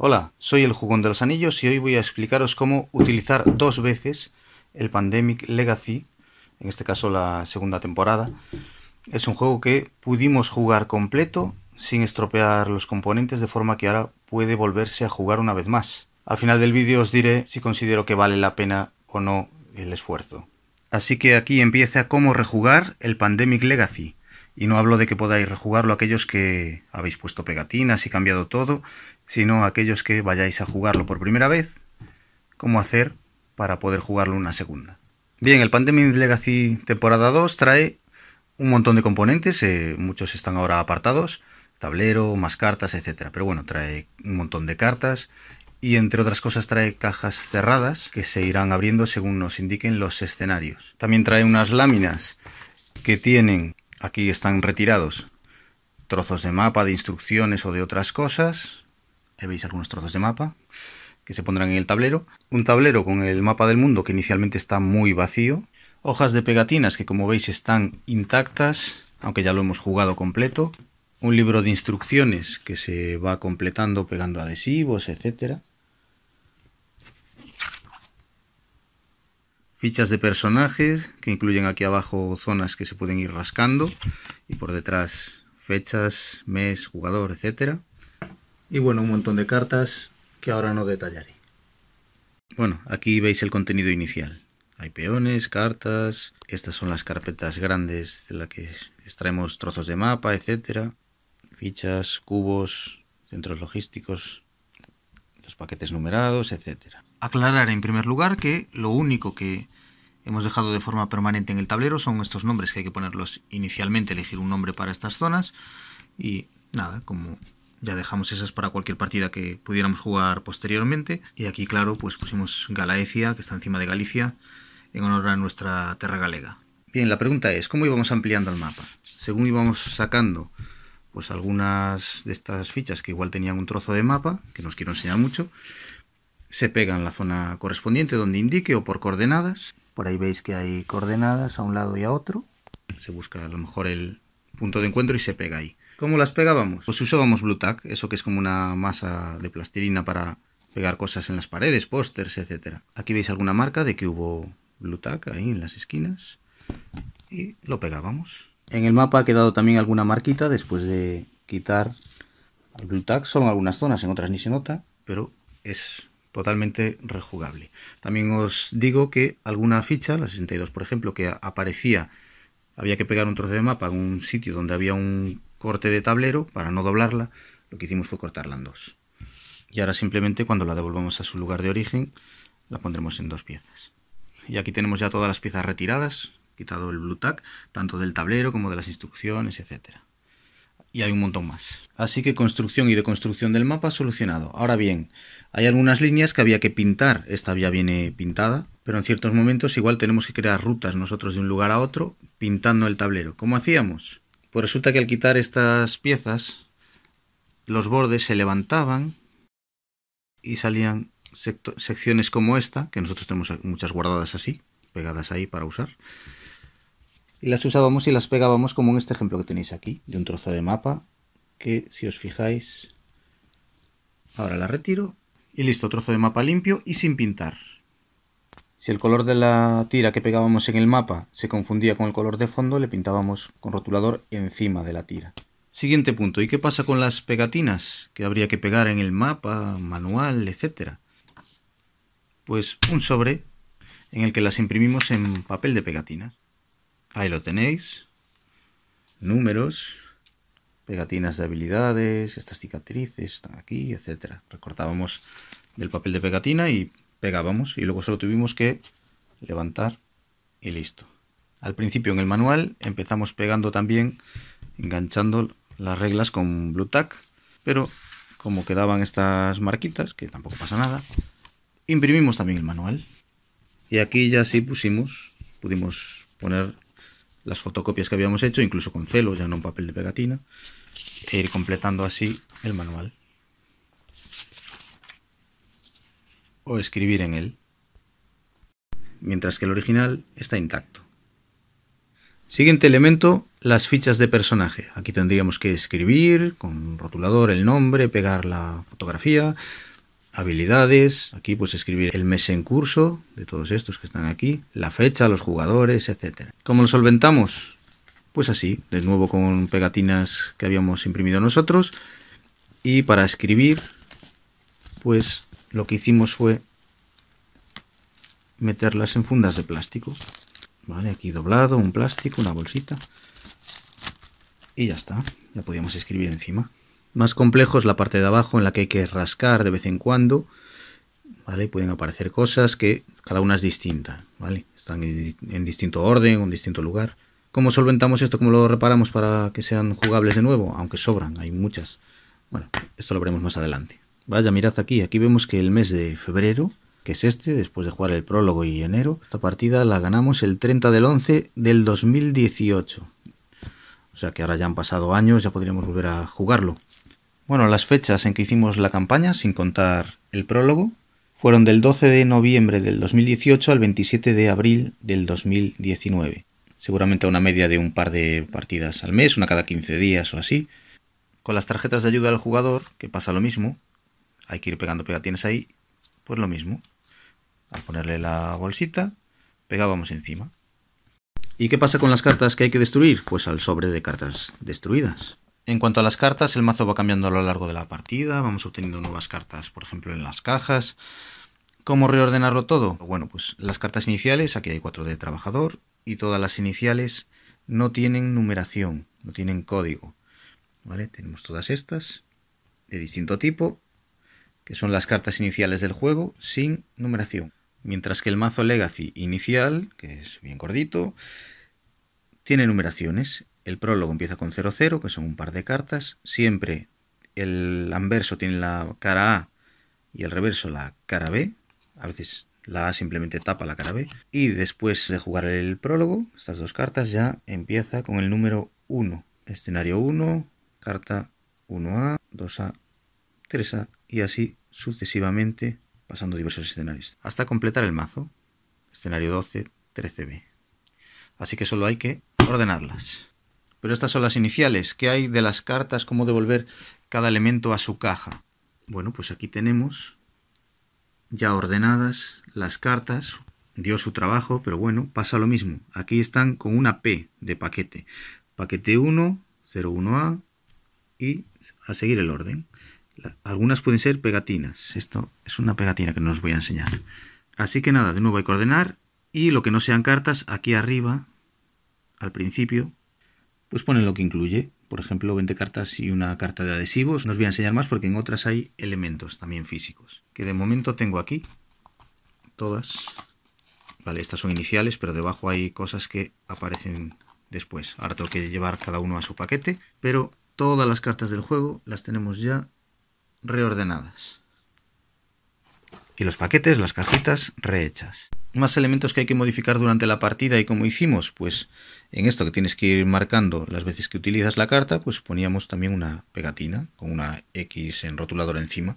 Hola, soy el Jugón de los Anillos y hoy voy a explicaros cómo utilizar dos veces el Pandemic Legacy, en este caso la segunda temporada. Es un juego que pudimos jugar completo sin estropear los componentes de forma que ahora puede volverse a jugar una vez más. Al final del vídeo os diré si considero que vale la pena o no el esfuerzo. Así que aquí empieza cómo rejugar el Pandemic Legacy. Y no hablo de que podáis rejugarlo aquellos que habéis puesto pegatinas y cambiado todo, sino aquellos que vayáis a jugarlo por primera vez, cómo hacer para poder jugarlo una segunda. Bien, el Pandemic Legacy temporada 2 trae un montón de componentes, eh, muchos están ahora apartados, tablero, más cartas, etc. Pero bueno, trae un montón de cartas y entre otras cosas trae cajas cerradas que se irán abriendo según nos indiquen los escenarios. También trae unas láminas que tienen Aquí están retirados trozos de mapa, de instrucciones o de otras cosas. veis algunos trozos de mapa que se pondrán en el tablero. Un tablero con el mapa del mundo que inicialmente está muy vacío. Hojas de pegatinas que como veis están intactas, aunque ya lo hemos jugado completo. Un libro de instrucciones que se va completando pegando adhesivos, etcétera Fichas de personajes, que incluyen aquí abajo zonas que se pueden ir rascando. Y por detrás fechas, mes, jugador, etcétera. Y bueno, un montón de cartas que ahora no detallaré. Bueno, aquí veis el contenido inicial. Hay peones, cartas, estas son las carpetas grandes de las que extraemos trozos de mapa, etcétera. Fichas, cubos, centros logísticos, los paquetes numerados, etcétera aclarar en primer lugar que lo único que hemos dejado de forma permanente en el tablero son estos nombres que hay que ponerlos inicialmente, elegir un nombre para estas zonas y nada, como ya dejamos esas para cualquier partida que pudiéramos jugar posteriormente y aquí claro pues pusimos Galaecia que está encima de Galicia en honor a nuestra tierra galega. Bien, la pregunta es ¿cómo íbamos ampliando el mapa? Según íbamos sacando pues algunas de estas fichas que igual tenían un trozo de mapa, que nos quiero enseñar mucho, se pega en la zona correspondiente donde indique o por coordenadas. Por ahí veis que hay coordenadas a un lado y a otro. Se busca a lo mejor el punto de encuentro y se pega ahí. ¿Cómo las pegábamos? Pues usábamos Blutac, eso que es como una masa de plastilina para pegar cosas en las paredes, pósters, etc. Aquí veis alguna marca de que hubo Blutac ahí en las esquinas y lo pegábamos. En el mapa ha quedado también alguna marquita después de quitar el Blutac, son algunas zonas, en otras ni se nota, pero es totalmente rejugable. También os digo que alguna ficha, la 62 por ejemplo, que aparecía, había que pegar un trozo de mapa en un sitio donde había un corte de tablero para no doblarla, lo que hicimos fue cortarla en dos. Y ahora simplemente cuando la devolvamos a su lugar de origen, la pondremos en dos piezas. Y aquí tenemos ya todas las piezas retiradas, quitado el blue tag, tanto del tablero como de las instrucciones, etcétera y hay un montón más. Así que construcción y deconstrucción del mapa solucionado. Ahora bien, hay algunas líneas que había que pintar. Esta ya viene pintada, pero en ciertos momentos igual tenemos que crear rutas nosotros de un lugar a otro pintando el tablero. ¿Cómo hacíamos? Pues resulta que al quitar estas piezas, los bordes se levantaban y salían secciones como esta, que nosotros tenemos muchas guardadas así, pegadas ahí para usar y las usábamos y las pegábamos como en este ejemplo que tenéis aquí, de un trozo de mapa, que si os fijáis, ahora la retiro, y listo, trozo de mapa limpio y sin pintar. Si el color de la tira que pegábamos en el mapa se confundía con el color de fondo, le pintábamos con rotulador encima de la tira. Siguiente punto, ¿y qué pasa con las pegatinas que habría que pegar en el mapa, manual, etcétera? Pues un sobre en el que las imprimimos en papel de pegatinas. Ahí lo tenéis. Números, pegatinas de habilidades, estas cicatrices están aquí, etcétera. Recortábamos del papel de pegatina y pegábamos y luego solo tuvimos que levantar y listo. Al principio en el manual empezamos pegando también, enganchando las reglas con blu tack, pero como quedaban estas marquitas, que tampoco pasa nada, imprimimos también el manual. Y aquí ya sí pusimos, pudimos poner las fotocopias que habíamos hecho, incluso con celo, ya no un papel de pegatina, e ir completando así el manual. O escribir en él, mientras que el original está intacto. Siguiente elemento, las fichas de personaje. Aquí tendríamos que escribir con rotulador el nombre, pegar la fotografía, habilidades, aquí pues escribir el mes en curso de todos estos que están aquí, la fecha, los jugadores, etc. ¿Cómo lo solventamos? Pues así, de nuevo con pegatinas que habíamos imprimido nosotros. Y para escribir, pues lo que hicimos fue meterlas en fundas de plástico. Vale, aquí doblado, un plástico, una bolsita. Y ya está, ya podíamos escribir encima. Más complejo es la parte de abajo en la que hay que rascar de vez en cuando. ¿Vale? Pueden aparecer cosas que cada una es distinta, ¿vale? Están en distinto orden, en distinto lugar. ¿Cómo solventamos esto? ¿Cómo lo reparamos para que sean jugables de nuevo? Aunque sobran, hay muchas. Bueno, esto lo veremos más adelante. Vaya, mirad aquí, aquí vemos que el mes de febrero, que es este, después de jugar el prólogo y enero, esta partida la ganamos el 30 del 11 del 2018. O sea que ahora ya han pasado años, ya podríamos volver a jugarlo. Bueno, las fechas en que hicimos la campaña, sin contar el prólogo, fueron del 12 de noviembre del 2018 al 27 de abril del 2019. Seguramente a una media de un par de partidas al mes, una cada 15 días o así. Con las tarjetas de ayuda al jugador, que pasa lo mismo, hay que ir pegando pegatines ahí, pues lo mismo. Al ponerle la bolsita, pegábamos encima. ¿Y qué pasa con las cartas que hay que destruir? Pues al sobre de cartas destruidas. En cuanto a las cartas, el mazo va cambiando a lo largo de la partida, vamos obteniendo nuevas cartas, por ejemplo, en las cajas. ¿Cómo reordenarlo todo? Bueno, pues las cartas iniciales, aquí hay cuatro de trabajador, y todas las iniciales no tienen numeración, no tienen código. ¿Vale? Tenemos todas estas, de distinto tipo, que son las cartas iniciales del juego, sin numeración. Mientras que el mazo Legacy inicial, que es bien gordito, tiene numeraciones el prólogo empieza con 00, que son un par de cartas. Siempre el anverso tiene la cara A y el reverso la cara B. A veces la A simplemente tapa la cara B. Y después de jugar el prólogo, estas dos cartas ya empieza con el número 1. Escenario 1, carta 1A, 2A, 3A y así sucesivamente pasando diversos escenarios. Hasta completar el mazo. Escenario 12, 13B. Así que solo hay que ordenarlas pero estas son las iniciales. ¿Qué hay de las cartas? ¿Cómo devolver cada elemento a su caja? Bueno, pues aquí tenemos ya ordenadas las cartas. Dio su trabajo, pero bueno, pasa lo mismo. Aquí están con una P de paquete. Paquete 1, 01A y a seguir el orden. Algunas pueden ser pegatinas. Esto es una pegatina que no os voy a enseñar. Así que nada, de nuevo hay que ordenar. Y lo que no sean cartas, aquí arriba, al principio, pues ponen lo que incluye. Por ejemplo, 20 cartas y una carta de adhesivos. No os voy a enseñar más porque en otras hay elementos también físicos. Que de momento tengo aquí todas. Vale, estas son iniciales, pero debajo hay cosas que aparecen después. Ahora tengo que llevar cada uno a su paquete, pero todas las cartas del juego las tenemos ya reordenadas. Y los paquetes, las cajitas, rehechas más elementos que hay que modificar durante la partida y como hicimos, pues en esto que tienes que ir marcando las veces que utilizas la carta, pues poníamos también una pegatina con una X en rotulador encima.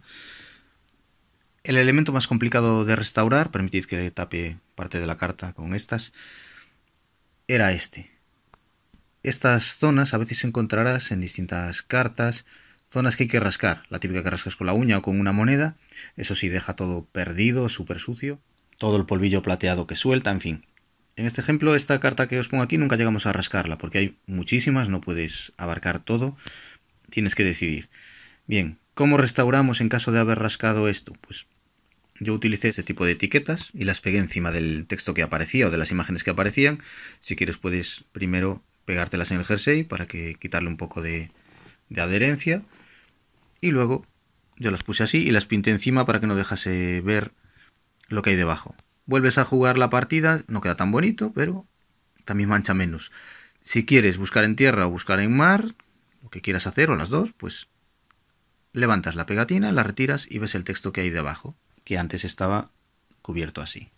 El elemento más complicado de restaurar, permitid que tape parte de la carta con estas, era este. Estas zonas a veces encontrarás en distintas cartas, zonas que hay que rascar, la típica que rascas con la uña o con una moneda, eso sí deja todo perdido, súper sucio todo el polvillo plateado que suelta, en fin. En este ejemplo, esta carta que os pongo aquí nunca llegamos a rascarla, porque hay muchísimas, no puedes abarcar todo, tienes que decidir. Bien, ¿cómo restauramos en caso de haber rascado esto? Pues yo utilicé este tipo de etiquetas y las pegué encima del texto que aparecía o de las imágenes que aparecían. Si quieres puedes primero pegártelas en el jersey para que quitarle un poco de, de adherencia. Y luego yo las puse así y las pinté encima para que no dejase ver lo que hay debajo. Vuelves a jugar la partida, no queda tan bonito, pero también mancha menos. Si quieres buscar en tierra o buscar en mar, lo que quieras hacer o las dos, pues levantas la pegatina, la retiras y ves el texto que hay debajo, que antes estaba cubierto así.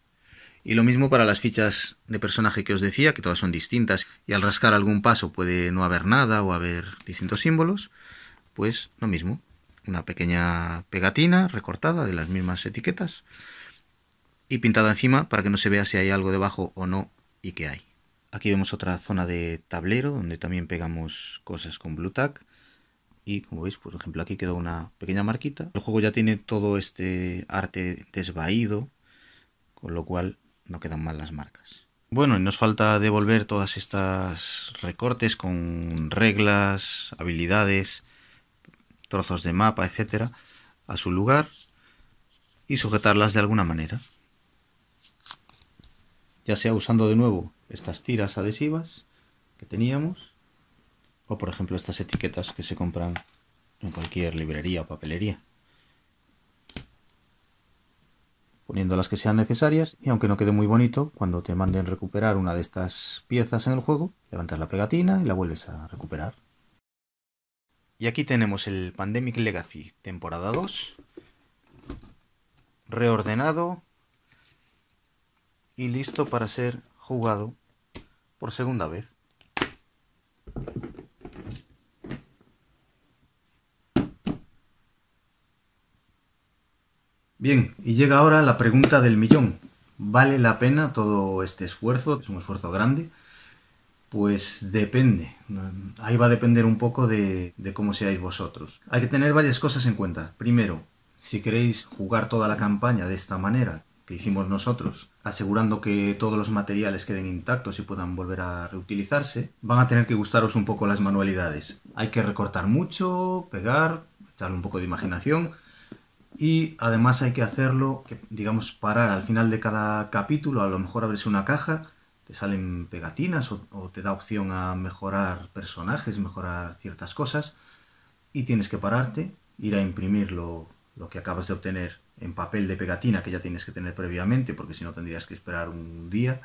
Y lo mismo para las fichas de personaje que os decía, que todas son distintas, y al rascar algún paso puede no haber nada o haber distintos símbolos, pues lo mismo, una pequeña pegatina recortada de las mismas etiquetas y pintada encima para que no se vea si hay algo debajo o no y qué hay. Aquí vemos otra zona de tablero donde también pegamos cosas con tag y como veis, por ejemplo, aquí quedó una pequeña marquita. El juego ya tiene todo este arte desvaído, con lo cual no quedan mal las marcas. Bueno, y nos falta devolver todas estas recortes con reglas, habilidades, trozos de mapa, etcétera, a su lugar y sujetarlas de alguna manera ya sea usando de nuevo estas tiras adhesivas que teníamos, o por ejemplo estas etiquetas que se compran en cualquier librería o papelería. Poniendo las que sean necesarias y aunque no quede muy bonito, cuando te manden recuperar una de estas piezas en el juego, levantas la pegatina y la vuelves a recuperar. Y aquí tenemos el Pandemic Legacy, temporada 2, reordenado, y listo para ser jugado por segunda vez. Bien, y llega ahora la pregunta del millón. ¿Vale la pena todo este esfuerzo? Es un esfuerzo grande. Pues depende. Ahí va a depender un poco de, cómo seáis vosotros. Hay que tener varias cosas en cuenta. Primero, si queréis jugar toda la campaña de esta manera que hicimos nosotros, asegurando que todos los materiales queden intactos y puedan volver a reutilizarse, van a tener que gustaros un poco las manualidades. Hay que recortar mucho, pegar, echarle un poco de imaginación y además hay que hacerlo, digamos, parar al final de cada capítulo, a lo mejor abres una caja, te salen pegatinas o, te da opción a mejorar personajes, mejorar ciertas cosas y tienes que pararte, ir a imprimir lo que acabas de obtener en papel de pegatina que ya tienes que tener previamente, porque si no tendrías que esperar un día,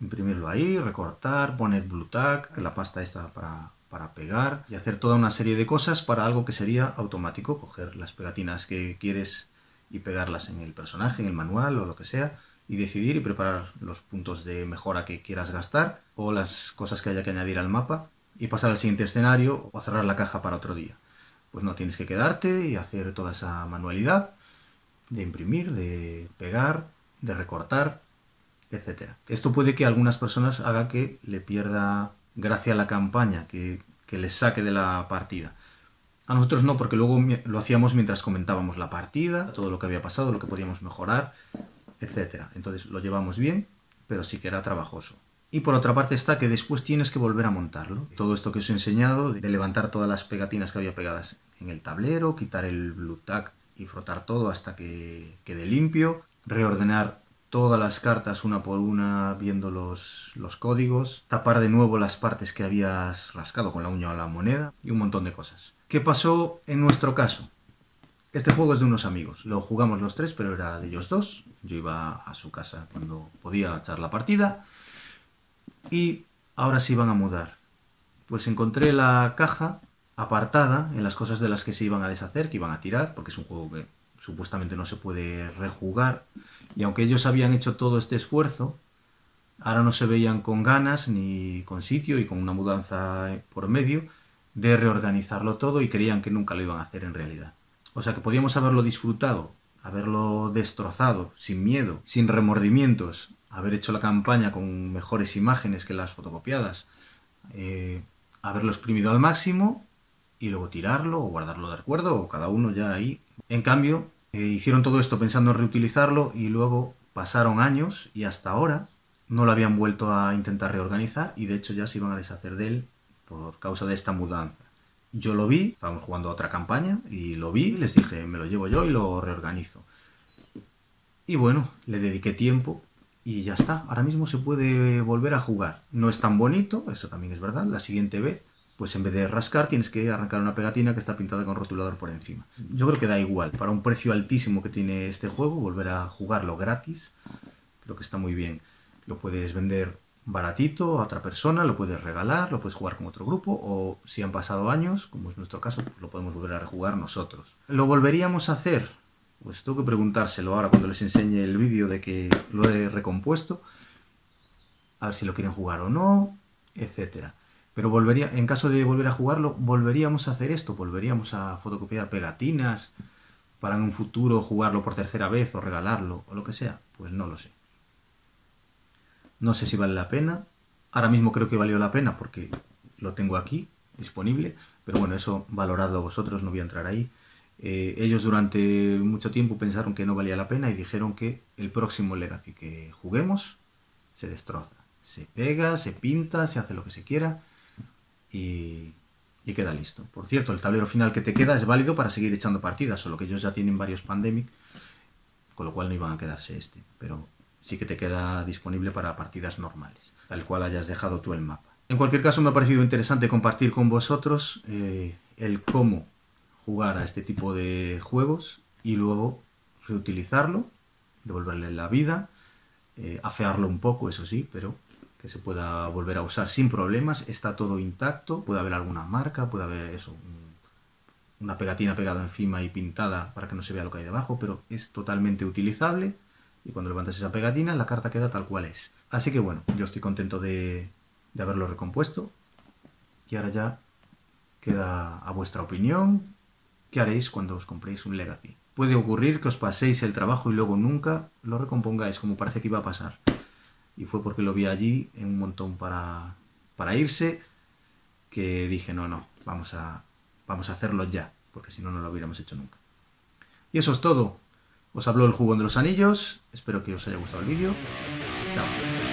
imprimirlo ahí, recortar, poner blue tack, la pasta esta para, para pegar y hacer toda una serie de cosas para algo que sería automático, coger las pegatinas que quieres y pegarlas en el personaje, en el manual o lo que sea, y decidir y preparar los puntos de mejora que quieras gastar o las cosas que haya que añadir al mapa y pasar al siguiente escenario o cerrar la caja para otro día. Pues no tienes que quedarte y hacer toda esa manualidad de imprimir, de pegar, de recortar, etc. Esto puede que a algunas personas haga que le pierda gracia a la campaña, que, que les saque de la partida. A nosotros no, porque luego lo hacíamos mientras comentábamos la partida, todo lo que había pasado, lo que podíamos mejorar, etc. Entonces lo llevamos bien, pero sí que era trabajoso. Y por otra parte está que después tienes que volver a montarlo. Todo esto que os he enseñado, de levantar todas las pegatinas que había pegadas en el tablero, quitar el blue tag, y frotar todo hasta que quede limpio, reordenar todas las cartas una por una viendo los, los, códigos, tapar de nuevo las partes que habías rascado con la uña o la moneda y un montón de cosas. ¿Qué pasó en nuestro caso? Este juego es de unos amigos, lo jugamos los tres, pero era de ellos dos. Yo iba a su casa cuando podía echar la partida y ahora se van a mudar. Pues encontré la caja apartada en las cosas de las que se iban a deshacer, que iban a tirar, porque es un juego que supuestamente no se puede rejugar. Y aunque ellos habían hecho todo este esfuerzo, ahora no se veían con ganas ni con sitio y con una mudanza por medio de reorganizarlo todo y creían que nunca lo iban a hacer en realidad. O sea que podíamos haberlo disfrutado, haberlo destrozado, sin miedo, sin remordimientos, haber hecho la campaña con mejores imágenes que las fotocopiadas, eh, haberlo exprimido al máximo y luego tirarlo o guardarlo de acuerdo o cada uno ya ahí. En cambio, eh, hicieron todo esto pensando en reutilizarlo y luego pasaron años y hasta ahora no lo habían vuelto a intentar reorganizar y de hecho ya se iban a deshacer de él por causa de esta mudanza. Yo lo vi, estábamos jugando a otra campaña y lo vi, les dije, me lo llevo yo y lo reorganizo. Y bueno, le dediqué tiempo y ya está. Ahora mismo se puede volver a jugar. No es tan bonito, eso también es verdad, la siguiente vez, pues en vez de rascar tienes que arrancar una pegatina que está pintada con rotulador por encima. Yo creo que da igual, para un precio altísimo que tiene este juego, volver a jugarlo gratis, creo que está muy bien. Lo puedes vender baratito a otra persona, lo puedes regalar, lo puedes jugar con otro grupo o si han pasado años, como es nuestro caso, pues lo podemos volver a rejugar nosotros. ¿Lo volveríamos a hacer? Pues tengo que preguntárselo ahora cuando les enseñe el vídeo de que lo he recompuesto, a ver si lo quieren jugar o no, etcétera. Pero volvería, en caso de volver a jugarlo, volveríamos a hacer esto, volveríamos a fotocopiar pegatinas para en un futuro jugarlo por tercera vez o regalarlo o lo que sea. Pues no lo sé. No sé si vale la pena. Ahora mismo creo que valió la pena porque lo tengo aquí disponible. Pero bueno, eso valorado a vosotros, no voy a entrar ahí. Eh, ellos durante mucho tiempo pensaron que no valía la pena y dijeron que el próximo Legacy que juguemos se destroza. Se pega, se pinta, se hace lo que se quiera y, queda listo. Por cierto, el tablero final que te queda es válido para seguir echando partidas, solo que ellos ya tienen varios Pandemic, con lo cual no iban a quedarse este, pero sí que te queda disponible para partidas normales, tal cual hayas dejado tú el mapa. En cualquier caso, me ha parecido interesante compartir con vosotros eh, el cómo jugar a este tipo de juegos y luego reutilizarlo, devolverle la vida, eh, afearlo un poco, eso sí, pero se pueda volver a usar sin problemas, está todo intacto, puede haber alguna marca, puede haber eso, una pegatina pegada encima y pintada para que no se vea lo que hay debajo, pero es totalmente utilizable y cuando levantas esa pegatina la carta queda tal cual es. Así que bueno, yo estoy contento de, de haberlo recompuesto y ahora ya queda a vuestra opinión qué haréis cuando os compréis un Legacy. Puede ocurrir que os paséis el trabajo y luego nunca lo recompongáis como parece que iba a pasar y fue porque lo vi allí en un montón para, irse que dije, no, no, vamos a, vamos a hacerlo ya, porque si no, no lo hubiéramos hecho nunca. Y eso es todo. Os habló el jugón de los anillos. Espero que os haya gustado el vídeo. Chao.